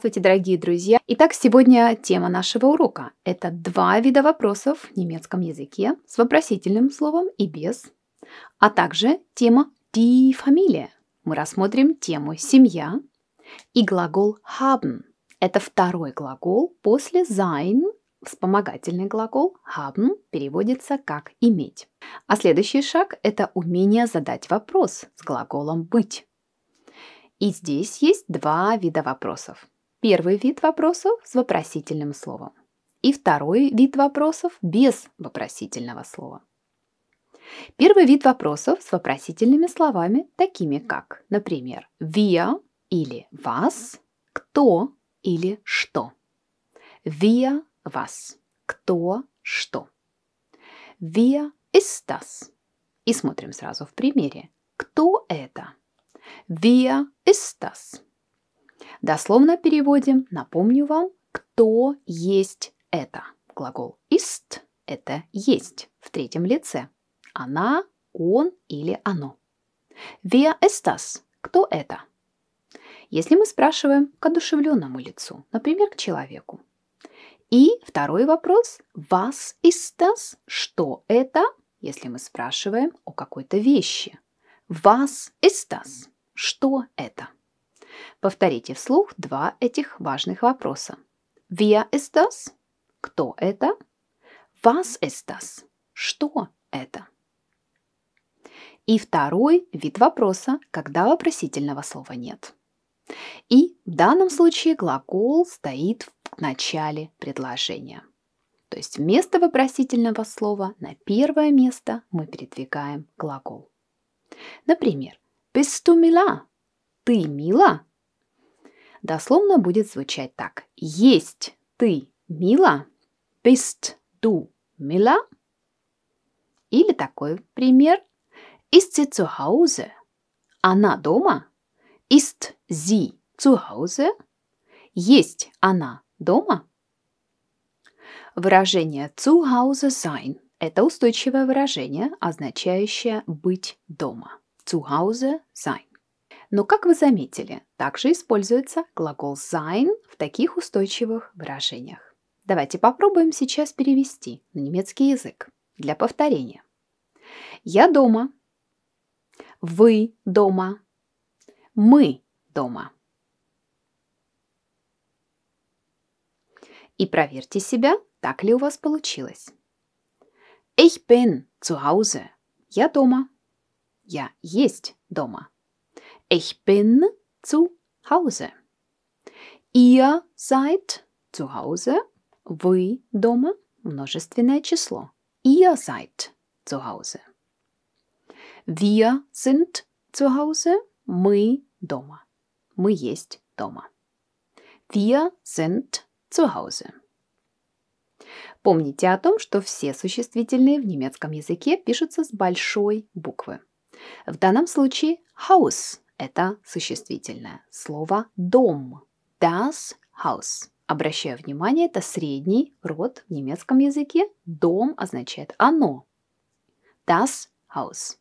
Здравствуйте, дорогие друзья! Итак, сегодня тема нашего урока – это два вида вопросов в немецком языке с вопросительным словом и без, а также тема «die Familie». Мы рассмотрим тему «семья» и глагол «haben». Это второй глагол после «sein», вспомогательный глагол «haben» переводится как «иметь». А следующий шаг – это умение задать вопрос с глаголом «быть». И здесь есть два вида вопросов. Первый вид вопросов с вопросительным словом. И второй вид вопросов без вопросительного слова. Первый вид вопросов с вопросительными словами, такими как, например, «via» или «вас», «кто» или «что». «Via вас» – «кто», «что». «Via estas» – и смотрим сразу в примере. «Кто это?» «Via estas» Дословно переводим, напомню вам, кто есть это. Глагол ist – это есть в третьем лице. Она, он или оно. Wer ist das? Кто это? Если мы спрашиваем к одушевленному лицу, например, к человеку. И второй вопрос – was ist das? Что это? Если мы спрашиваем о какой-то вещи. Was ist das? Что это? Повторите вслух два этих важных вопроса. Wer ist das? Кто это? Was ist das? Что это? И второй вид вопроса, когда вопросительного слова нет. И в данном случае глагол стоит в начале предложения. То есть вместо вопросительного слова на первое место мы передвигаем глагол. Например, «Bist du mila?» «Ты мила?» дословно будет звучать так. Есть ты мила, bist du мила. Или такой пример. Ist sie zu Hause? Она дома? Ist sie zu Hause? Есть она дома? Выражение zu Hause sein – это устойчивое выражение, означающее быть дома. Zu Hause sein. Но, как вы заметили, также используется глагол sein в таких устойчивых выражениях. Давайте попробуем сейчас перевести на немецкий язык для повторения. Я дома. Вы дома. Мы дома. И проверьте себя, так ли у вас получилось. Ich bin zu Hause. Я дома. Я есть дома. Ich bin zu Hause. Ihr seid zu Hause. Вы дома. Множественное число. Ihr seid zu Hause. Wir sind zu Hause. Мы дома. Мы есть дома. Wir sind zu Hause. Помните о том, что все существительные в немецком языке пишутся с большой буквы. В данном случае Haus это существительное. Слово «дом» – das Haus. Обращаю внимание, это средний род в немецком языке. «Дом» означает «оно». Das Haus.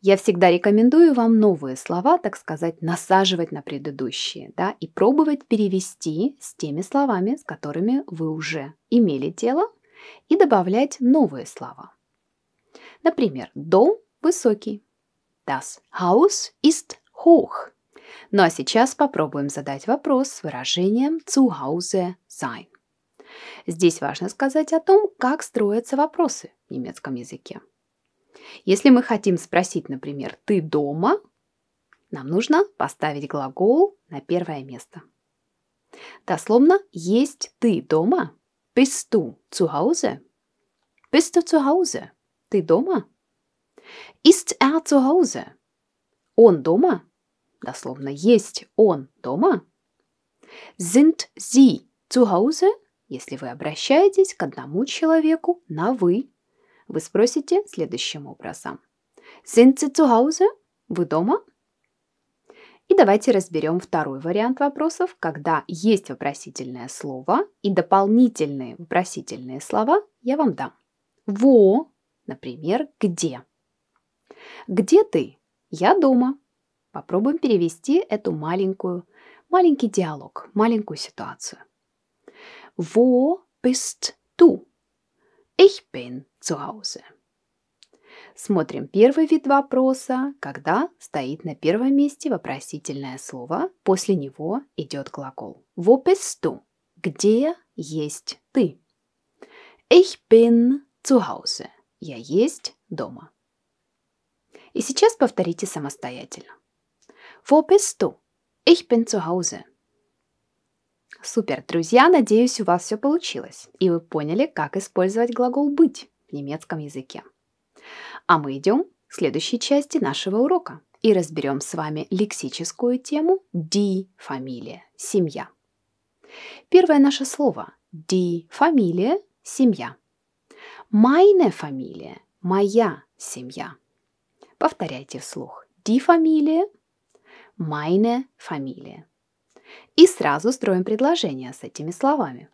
Я всегда рекомендую вам новые слова, так сказать, насаживать на предыдущие, да, и пробовать перевести с теми словами, с которыми вы уже имели дело, и добавлять новые слова. Например, дом высокий. Das Haus ist hoch. Ну а сейчас попробуем задать вопрос с выражением zu Hause sein. Здесь важно сказать о том, как строятся вопросы в немецком языке. Если мы хотим спросить, например, «ты дома?», нам нужно поставить глагол на первое место. Дословно «есть ты дома?» «Bist du zu Hause?» «Bist du zu Hause?» «Ты дома?» «Ist er zu Hause?» «Он дома?» дословно «есть он дома», sind sie zu Hause, если вы обращаетесь к одному человеку на «вы», вы спросите следующим образом. Sind sie zu Hause? Вы дома? И давайте разберем второй вариант вопросов, когда есть вопросительное слово и дополнительные вопросительные слова я вам дам. Во, например, где. Где ты? Я дома. Попробуем перевести эту маленькую, маленький диалог, маленькую ситуацию. Wo bist du? Ich bin zu Hause. Смотрим первый вид вопроса, когда стоит на первом месте вопросительное слово, после него идет глагол. Wo bist du? Где есть ты? Ich bin zu Hause. Я есть дома. И сейчас повторите самостоятельно. Wo bist du? Ich bin zu Hause. Супер, друзья, надеюсь, у вас все получилось, и вы поняли, как использовать глагол «быть» в немецком языке. А мы идем к следующей части нашего урока и разберем с вами лексическую тему «die» – фамилия, семья. Первое наше слово «die» – фамилия, семья. «Meine» – фамилия, моя семья. Повторяйте вслух. «Die» – фамилия, meine Familie. И сразу строим предложение с этими словами.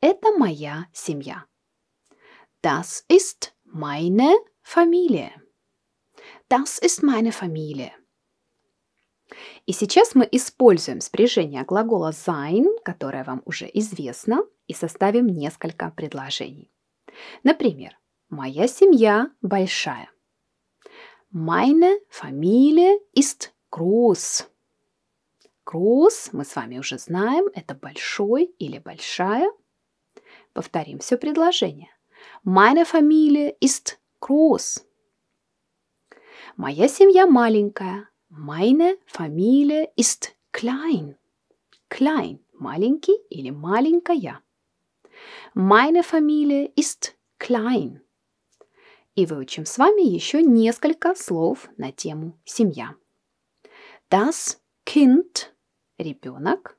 Это моя семья. Das ist meine Familie. Das ist meine Familie. И сейчас мы используем спряжение глагола sein, которое вам уже известно, и составим несколько предложений. Например, «Моя семья большая». Meine Familie ist Круз. Круз, мы с вами уже знаем, это большой или большая. Повторим все предложение. Моя фамилия ist groß. Моя семья маленькая. Моя фамилия ist klein. Klein – маленький или маленькая. Моя фамилия ist klein. И выучим с вами еще несколько слов на тему «семья». das Kind, ребенок,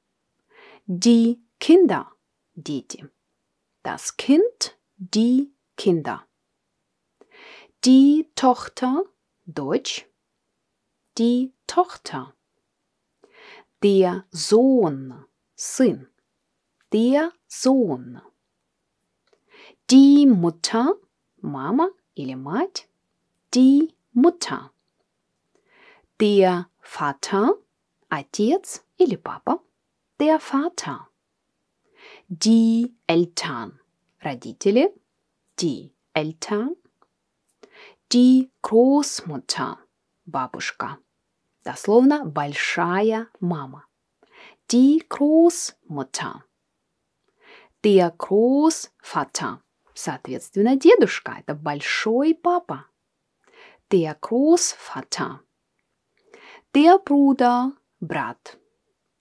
die Kinder, дети. Das Kind, die Kinder. Die Tochter, Deutsch, die Tochter. Der Sohn, Сын, der Sohn. Die Mutter, Mama или мать, die Mutter. Der Vater, отец или папа. Der Vater. Die Eltern, родители. Die Eltern. Die Großmutter, бабушка. Дословно «большая мама». Die Großmutter. Der Großvater. Соответственно, дедушка – это большой папа. Der Großvater. Der Bruder, брат.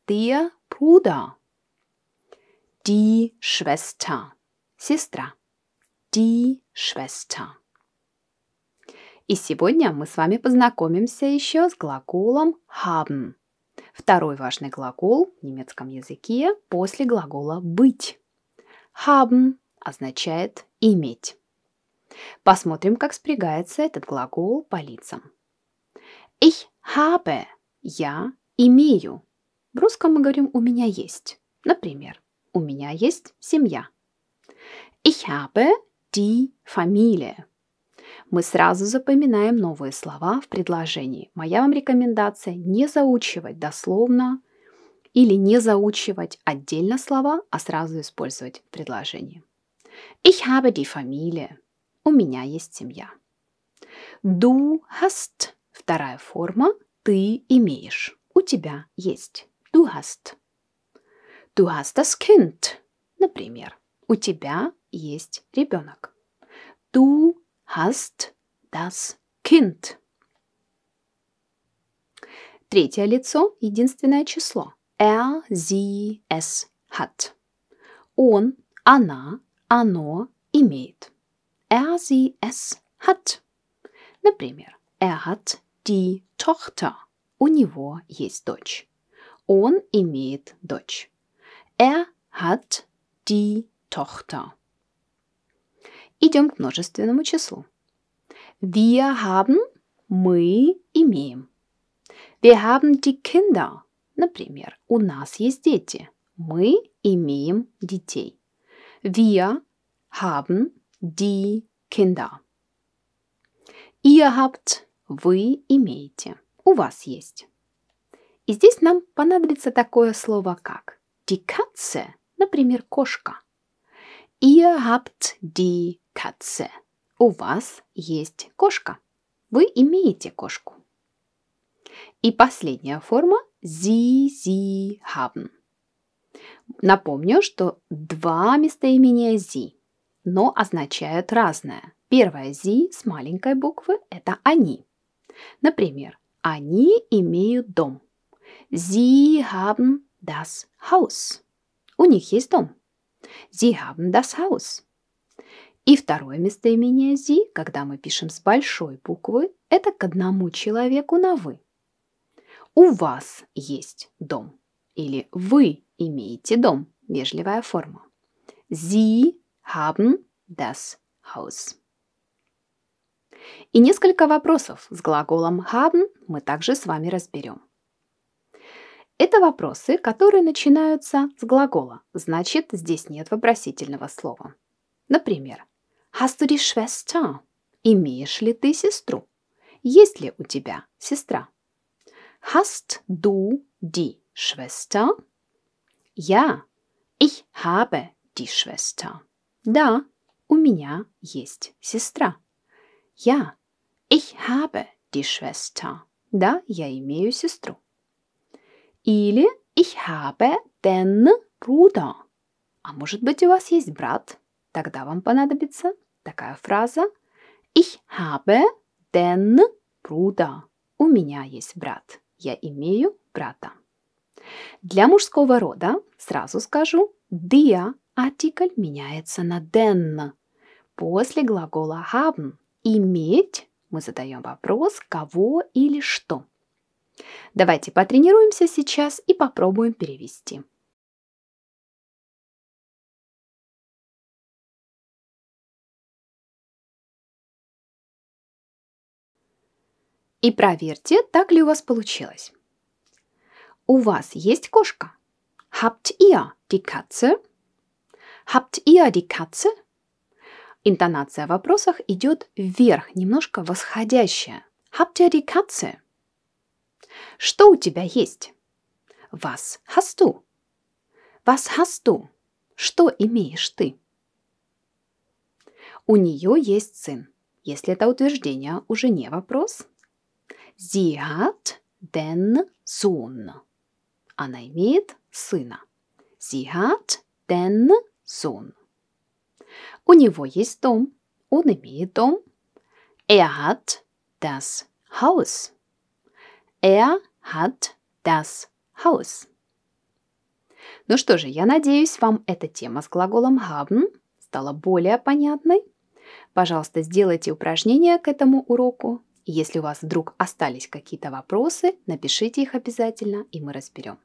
Der Bruder. Die Schwester, сестра. Die Schwester. И сегодня мы с вами познакомимся еще с глаголом haben. Второй важный глагол в немецком языке после глагола быть. Haben означает иметь. Посмотрим, как спрягается этот глагол по лицам. Ich habe – я имею. В русском мы говорим «у меня есть». Например, «у меня есть семья». Ich habe die Familie. Мы сразу запоминаем новые слова в предложении. Моя вам рекомендация – не заучивать дословно или не заучивать отдельно слова, а сразу использовать в предложении. Ich habe die Familie. У меня есть семья. Du hast Вторая форма «ты имеешь». У тебя есть «du hast». «Du hast das Kind», например. У тебя есть ребенок. «Du hast das Kind». Третье лицо – единственное число. Er, sie, es hat. Он, она, оно имеет. Er, sie, es hat. Например, er hat die Tochter. У него есть дочь. Он имеет дочь. Er hat die Tochter. Идем к множественному числу. Wir haben – мы имеем. Wir haben die Kinder. Например, у нас есть дети. Мы имеем детей. Wir haben die Kinder. Ihr habt вы имеете, у вас есть. И здесь нам понадобится такое слово, как die Katze, например, кошка. Ihr habt die Katze. У вас есть кошка. Вы имеете кошку. И последняя форма sie, sie haben. Напомню, что два местоимения зи, но означают разное. Первое зи с маленькой буквы – это они – Например, они имеют дом. Sie haben das Haus. У них есть дом. Sie haben das Haus. И второе местоимение «зи», когда мы пишем с большой буквы, это к одному человеку на «вы». У вас есть дом. Или вы имеете дом. Вежливая форма. Sie haben das Haus. И несколько вопросов с глаголом haben мы также с вами разберем. Это вопросы, которые начинаются с глагола, значит, здесь нет вопросительного слова. Например, «Hast du die Schwester?» «Имеешь ли ты сестру?» «Есть ли у тебя сестра?» «Hast du die Schwester?» «Я». «Ich habe die Schwester». «Да, у меня есть сестра». Ja, ich habe die Schwester. Да, я имею сестру. Или ich habe den Bruder. А может быть у вас есть брат? Тогда вам понадобится такая фраза Ich habe den Bruder. У меня есть брат. Я имею брата. Для мужского рода сразу скажу dia артикль меняется на den. После глагола haben Иметь мы задаем вопрос «кого» или «что». Давайте потренируемся сейчас и попробуем перевести. И проверьте, так ли у вас получилось. У вас есть кошка? Habt ihr die Katze? Habt ihr die Katze? Интонация в вопросах идет вверх, немножко восходящая. Habt ihr die Katze? Что у тебя есть? Was hast du? Was hast du? Что имеешь ты? У нее есть сын. Если это утверждение, уже не вопрос. Sie hat den Sohn. Она имеет сына. Sie hat den Sohn. У него есть дом. Он имеет дом. Er hat das Haus. Er hat das Haus. Ну что же, я надеюсь, вам эта тема с глаголом haben стала более понятной. Пожалуйста, сделайте упражнения к этому уроку. Если у вас вдруг остались какие-то вопросы, напишите их обязательно, и мы разберем.